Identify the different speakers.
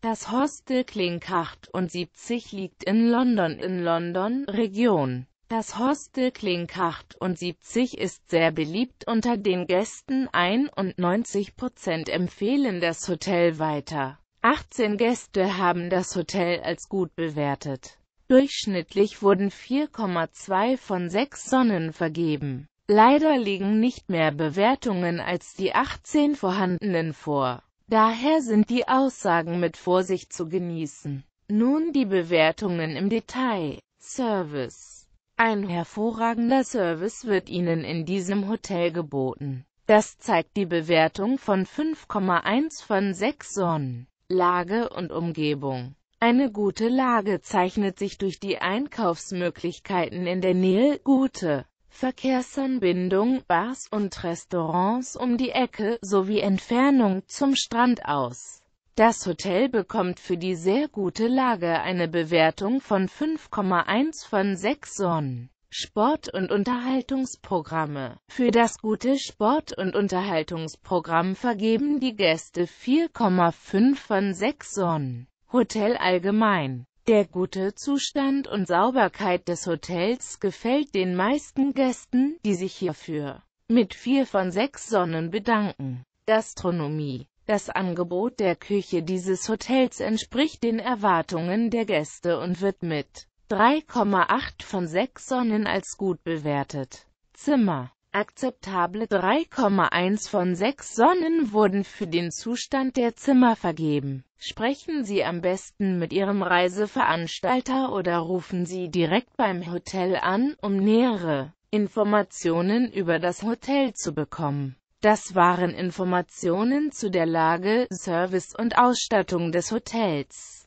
Speaker 1: Das Hostel Klinkhacht und 70 liegt in London in London, Region. Das Hostel Klinkhacht und 70 ist sehr beliebt unter den Gästen, 91% empfehlen das Hotel weiter. 18 Gäste haben das Hotel als gut bewertet. Durchschnittlich wurden 4,2 von 6 Sonnen vergeben. Leider liegen nicht mehr Bewertungen als die 18 vorhandenen vor. Daher sind die Aussagen mit Vorsicht zu genießen. Nun die Bewertungen im Detail. Service. Ein hervorragender Service wird Ihnen in diesem Hotel geboten. Das zeigt die Bewertung von 5,1 von 6 Sonnen. Lage und Umgebung. Eine gute Lage zeichnet sich durch die Einkaufsmöglichkeiten in der Nähe, gute Verkehrsanbindung, Bars und Restaurants um die Ecke, sowie Entfernung zum Strand aus. Das Hotel bekommt für die sehr gute Lage eine Bewertung von 5,1 von 6 Sonnen. Sport- und Unterhaltungsprogramme Für das gute Sport- und Unterhaltungsprogramm vergeben die Gäste 4,5 von 6 Sonnen. Hotel allgemein der gute Zustand und Sauberkeit des Hotels gefällt den meisten Gästen, die sich hierfür mit vier von sechs Sonnen bedanken. Gastronomie Das Angebot der Küche dieses Hotels entspricht den Erwartungen der Gäste und wird mit 3,8 von 6 Sonnen als gut bewertet. Zimmer Akzeptable 3,1 von 6 Sonnen wurden für den Zustand der Zimmer vergeben. Sprechen Sie am besten mit Ihrem Reiseveranstalter oder rufen Sie direkt beim Hotel an, um nähere Informationen über das Hotel zu bekommen. Das waren Informationen zu der Lage, Service und Ausstattung des Hotels.